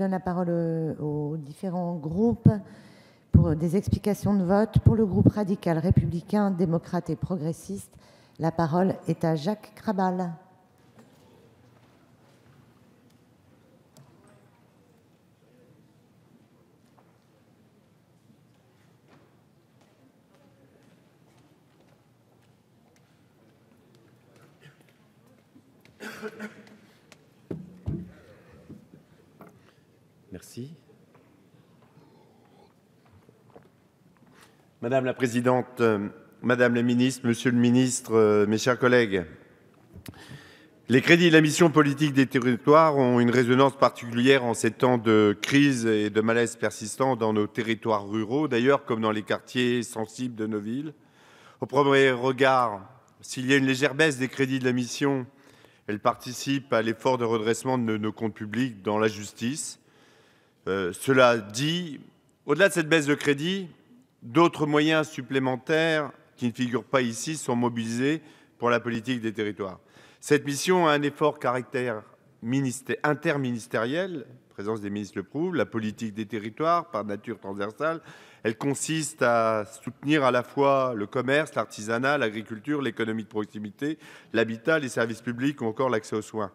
donne la parole aux différents groupes pour des explications de vote. Pour le groupe radical républicain, démocrate et progressiste, la parole est à Jacques Krabal. Madame la présidente, euh, madame la ministre, monsieur le ministre, euh, mes chers collègues, les crédits de la mission politique des territoires ont une résonance particulière en ces temps de crise et de malaise persistant dans nos territoires ruraux, d'ailleurs comme dans les quartiers sensibles de nos villes. Au premier regard, s'il y a une légère baisse des crédits de la mission, elle participe à l'effort de redressement de nos comptes publics dans la justice, euh, cela dit, au-delà de cette baisse de crédit, d'autres moyens supplémentaires qui ne figurent pas ici sont mobilisés pour la politique des territoires. Cette mission a un effort caractère interministériel, présence des ministres le prouve, la politique des territoires par nature transversale, elle consiste à soutenir à la fois le commerce, l'artisanat, l'agriculture, l'économie de proximité, l'habitat, les services publics ou encore l'accès aux soins.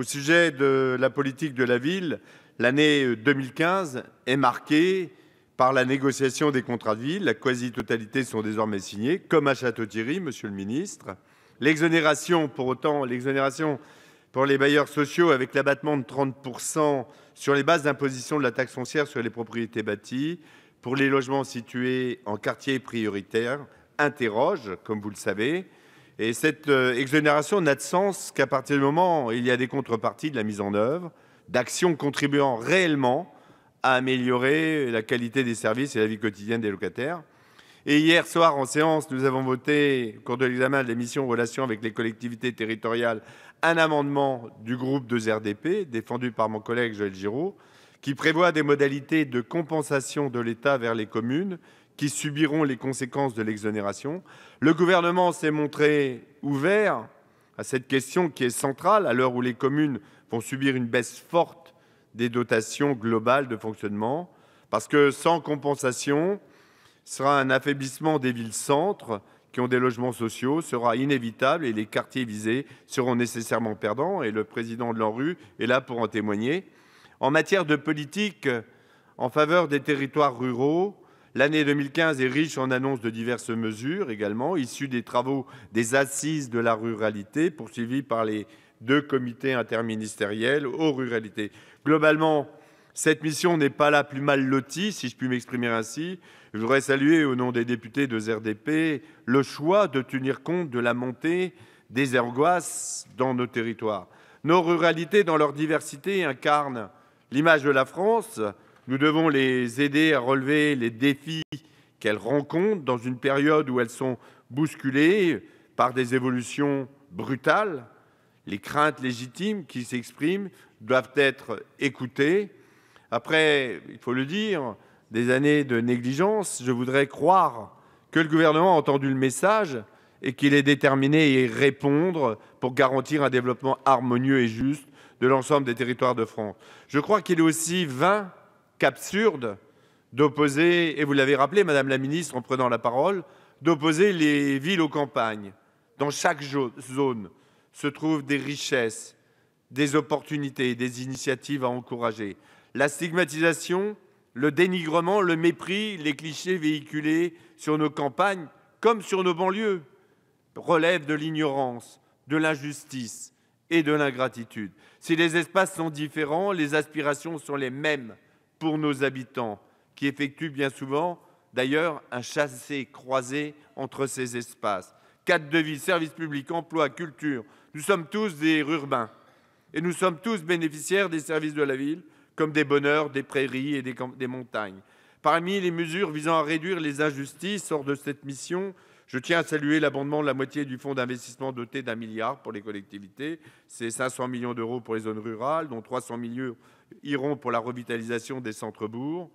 Au sujet de la politique de la ville, l'année 2015 est marquée par la négociation des contrats de ville. La quasi-totalité sont désormais signés, comme à Château-Thierry, Monsieur le Ministre. L'exonération, pour autant, l'exonération pour les bailleurs sociaux avec l'abattement de 30% sur les bases d'imposition de la taxe foncière sur les propriétés bâties pour les logements situés en quartier prioritaire interroge, comme vous le savez cette euh, exonération n'a de sens qu'à partir du moment où il y a des contreparties de la mise en œuvre, d'actions contribuant réellement à améliorer la qualité des services et la vie quotidienne des locataires. Et hier soir, en séance, nous avons voté, au cours de l'examen de l'émission « Relations avec les collectivités territoriales, un amendement du groupe 2RDP, défendu par mon collègue Joël Giraud, qui prévoit des modalités de compensation de l'État vers les communes qui subiront les conséquences de l'exonération. Le gouvernement s'est montré ouvert à cette question qui est centrale à l'heure où les communes vont subir une baisse forte des dotations globales de fonctionnement, parce que sans compensation, sera un affaiblissement des villes-centres qui ont des logements sociaux sera inévitable et les quartiers visés seront nécessairement perdants. Et le président de l'ANRU est là pour en témoigner. En matière de politique en faveur des territoires ruraux, l'année 2015 est riche en annonces de diverses mesures également, issues des travaux des assises de la ruralité, poursuivies par les deux comités interministériels aux ruralités. Globalement, cette mission n'est pas la plus mal lotie, si je puis m'exprimer ainsi. Je voudrais saluer, au nom des députés de RDP, le choix de tenir compte de la montée des ergoisses dans nos territoires. Nos ruralités, dans leur diversité, incarnent l'image de la France. Nous devons les aider à relever les défis qu'elles rencontrent dans une période où elles sont bousculées par des évolutions brutales. Les craintes légitimes qui s'expriment doivent être écoutées. Après, il faut le dire, des années de négligence, je voudrais croire que le gouvernement a entendu le message et qu'il est déterminé à y répondre pour garantir un développement harmonieux et juste de l'ensemble des territoires de France. Je crois qu'il est aussi vain qu'absurde d'opposer, et vous l'avez rappelé, Madame la Ministre, en prenant la parole, d'opposer les villes aux campagnes. Dans chaque zone se trouvent des richesses, des opportunités, des initiatives à encourager. La stigmatisation, le dénigrement, le mépris, les clichés véhiculés sur nos campagnes comme sur nos banlieues relèvent de l'ignorance, de l'injustice, et de l'ingratitude. Si les espaces sont différents, les aspirations sont les mêmes pour nos habitants, qui effectuent bien souvent d'ailleurs un chassé-croisé entre ces espaces. Cadre de vie, services publics, emploi, culture, nous sommes tous des urbains et nous sommes tous bénéficiaires des services de la ville, comme des bonheurs, des prairies et des montagnes. Parmi les mesures visant à réduire les injustices hors de cette mission, je tiens à saluer l'abondement de la moitié du fonds d'investissement doté d'un milliard pour les collectivités. C'est 500 millions d'euros pour les zones rurales, dont 300 millions iront pour la revitalisation des centres-bourgs.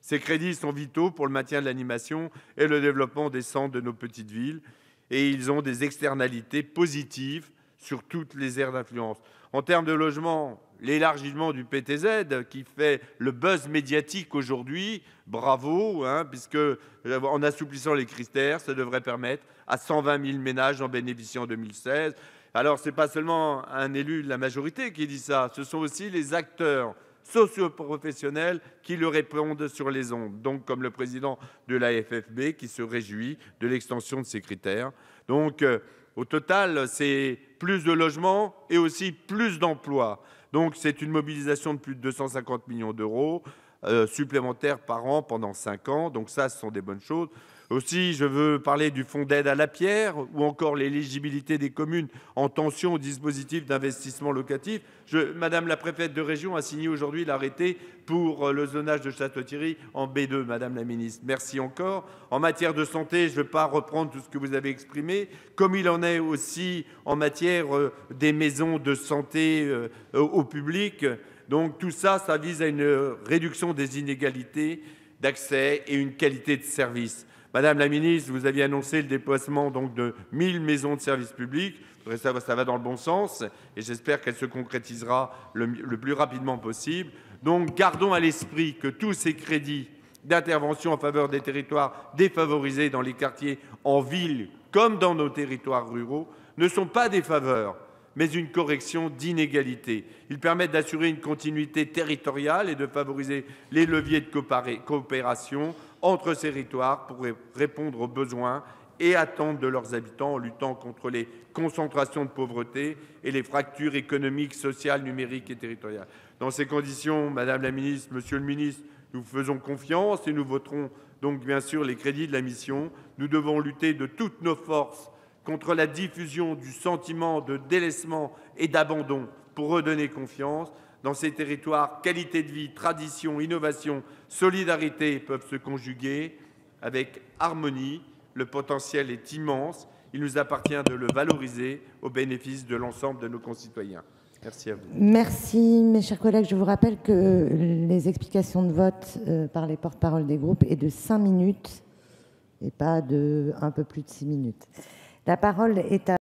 Ces crédits sont vitaux pour le maintien de l'animation et le développement des centres de nos petites villes et ils ont des externalités positives sur toutes les aires d'influence. En termes de logement, l'élargissement du PTZ qui fait le buzz médiatique aujourd'hui. Bravo, hein, puisque euh, en assouplissant les critères, ça devrait permettre à 120 000 ménages d'en bénéficier en 2016. Alors, ce n'est pas seulement un élu de la majorité qui dit ça, ce sont aussi les acteurs socioprofessionnels qui le répondent sur les ondes. Donc, comme le président de la FFB qui se réjouit de l'extension de ces critères. Donc, euh, au total, c'est plus de logements et aussi plus d'emplois. Donc c'est une mobilisation de plus de 250 millions d'euros euh, supplémentaires par an pendant 5 ans. Donc ça, ce sont des bonnes choses. Aussi, je veux parler du fonds d'aide à la pierre ou encore l'éligibilité des communes en tension au dispositif d'investissement locatif. Madame la préfète de région a signé aujourd'hui l'arrêté pour euh, le zonage de Château-Thierry en B2, Madame la ministre. Merci encore. En matière de santé, je ne vais pas reprendre tout ce que vous avez exprimé, comme il en est aussi en matière euh, des maisons de santé euh, au public. Donc tout ça, ça vise à une réduction des inégalités d'accès et une qualité de service. Madame la ministre, vous aviez annoncé le déplacement donc de 1000 maisons de services publics. Ça, va dans le bon sens et j'espère qu'elle se concrétisera le plus rapidement possible. Donc gardons à l'esprit que tous ces crédits d'intervention en faveur des territoires défavorisés dans les quartiers en ville comme dans nos territoires ruraux ne sont pas des faveurs, mais une correction d'inégalités. Ils permettent d'assurer une continuité territoriale et de favoriser les leviers de coopération entre territoires pour répondre aux besoins et attentes de leurs habitants en luttant contre les concentrations de pauvreté et les fractures économiques, sociales, numériques et territoriales. Dans ces conditions, Madame la Ministre, Monsieur le Ministre, nous faisons confiance et nous voterons donc bien sûr les crédits de la mission. Nous devons lutter de toutes nos forces contre la diffusion du sentiment de délaissement et d'abandon pour redonner confiance. Dans ces territoires, qualité de vie, tradition, innovation, solidarité peuvent se conjuguer avec harmonie. Le potentiel est immense. Il nous appartient de le valoriser au bénéfice de l'ensemble de nos concitoyens. Merci à vous. Merci, mes chers collègues. Je vous rappelle que les explications de vote euh, par les porte-paroles des groupes est de 5 minutes et pas de un peu plus de 6 minutes. La parole est à